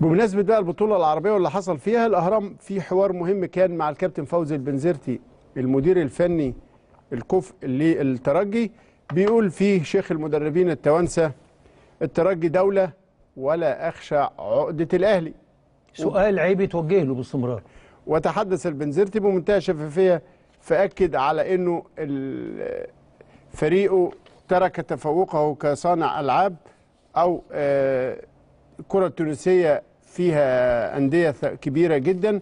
بمناسبه بقى البطوله العربيه واللي حصل فيها الاهرام في حوار مهم كان مع الكابتن فوزي البنزرتي المدير الفني الكفء للترجي بيقول فيه شيخ المدربين التوانسه الترجي دوله ولا اخشى عقده الاهلي سؤال عيب يتوجه له باستمرار وتحدث البنزرتي بمنتهى الشفافيه فاكد على انه فريقه ترك تفوقه كصانع العاب او الكره آه، التونسيه فيها أندية كبيرة جدا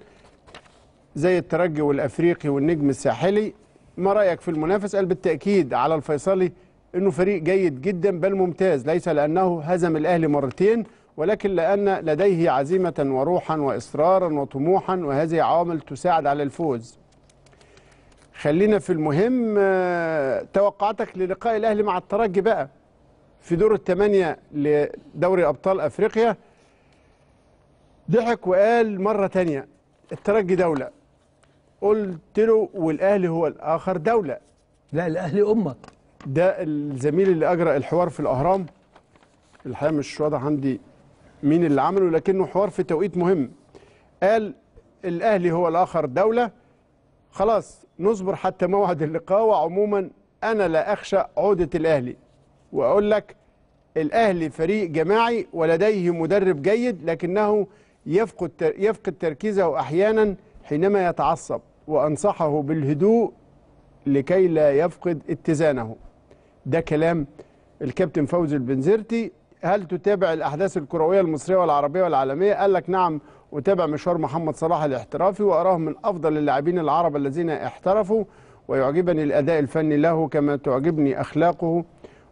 زي الترجي والأفريقي والنجم الساحلي ما رأيك في المنافس؟ قال بالتأكيد على الفيصلي أنه فريق جيد جدا بل ممتاز ليس لأنه هزم الأهلي مرتين ولكن لأن لديه عزيمة وروحا وإصرارا وطموحا وهذه عوامل تساعد على الفوز خلينا في المهم آه، توقعاتك للقاء الأهلي مع الترجي بقى في دور الثمانية لدوري أبطال أفريقيا ضحك وقال مرة تانية الترجي دولة قلت له والأهلي هو الآخر دولة لا الأهلي أمة ده الزميل اللي أجرى الحوار في الأهرام الحقيقة مش واضح عندي مين اللي عمله لكنه حوار في توقيت مهم قال الأهلي هو الآخر دولة خلاص نصبر حتى موعد اللقاء وعموما أنا لا أخشى عودة الأهلي وأقول لك الأهلي فريق جماعي ولديه مدرب جيد لكنه يفقد يفقد تركيزه احيانا حينما يتعصب وانصحه بالهدوء لكي لا يفقد اتزانه ده كلام الكابتن فوزي البنزرتي هل تتابع الاحداث الكرويه المصريه والعربيه والعالميه قال لك نعم وتابع مشوار محمد صلاح الاحترافي واراه من افضل اللاعبين العرب الذين احترفوا ويعجبني الاداء الفني له كما تعجبني اخلاقه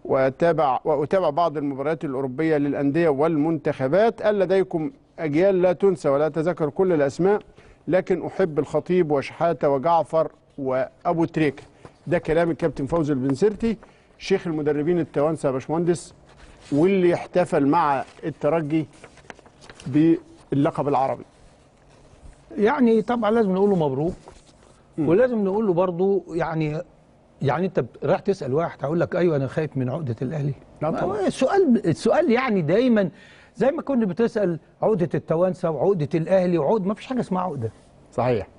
واتابع واتابع بعض المباريات الاوروبيه للانديه والمنتخبات قال لديكم أجيال لا تنسى ولا أتذكر كل الأسماء لكن أحب الخطيب وشحاتة وجعفر وأبو تريكة ده كلام الكابتن فوزي البنسرتي شيخ المدربين التوانسة يا باشمهندس واللي احتفل مع الترجي باللقب العربي يعني طبعا لازم نقول له مبروك ولازم نقول له برضه يعني يعني انت رايح تسال واحد هقول لك ايوه انا خايف من عقده الاهلي لا طبعا السؤال السؤال يعني دايما زي ما كنت بتسال عقده التوانسه وعقده الاهلي وعقد ما فيش حاجه اسمها عقده صحيح